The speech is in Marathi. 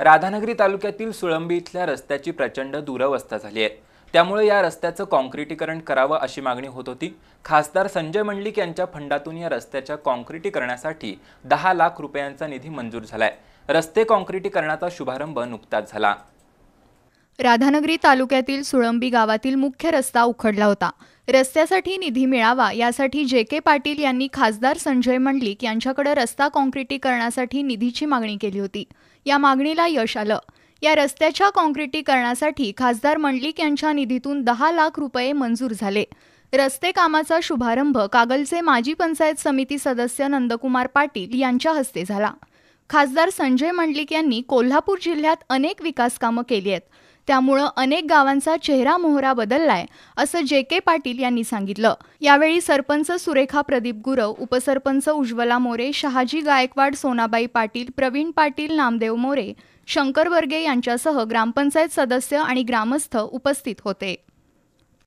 राधानगरी तालुक्यातील सुळंबी इथल्या रस्त्याची प्रचंड दुरवस्था झाली आहे त्यामुळे या रस्त्याचं कॉन्क्रिटीकरण करावं अशी मागणी होत होती खासदार संजय मंडलिक यांच्या फंडातून या रस्त्याच्या कॉन्क्रिटीकरणासाठी दहा लाख रुपयांचा निधी मंजूर झालाय रस्ते कॉन्क्रिटीकरणाचा शुभारंभ नुकताच झाला राधानगरी तालुक्यातील सुळंबी गावातील मुख्य रस्ता उखडला होता रस्त्यासाठी निधी मिळावा यासाठी जे के पाटील यांनी खासदार संजय मंडलिक यांच्याकडे रस्ता काँक्रिटीकरणासाठी निधीची मागणी केली होती या मागणीला यश आलं या रस्त्याच्या काँक्रिटीकरणासाठी खासदार मंडलिक यांच्या निधीतून दहा लाख रुपये मंजूर झाले रस्ते कामाचा शुभारंभ कागलचे माजी पंचायत समिती सदस्य नंदकुमार पाटील यांच्या हस्ते झाला खासदार संजय मंडलिक यांनी कोल्हापूर जिल्ह्यात अनेक विकास कामं केली आहेत त्यामुळं अनेक गावांचा चेहरा मोहरा बदललाय असं जे के पाटील यांनी सांगितलं यावेळी सरपंच सुरेखा प्रदीप गुरव उपसरपंच उज्ज्वला मोरे शहाजी गायकवाड सोनाबाई पाटील प्रवीण पाटील नामदेव मोरे शंकर वर्गे यांच्यासह ग्रामपंचायत सदस्य आणि ग्रामस्थ उपस्थित होते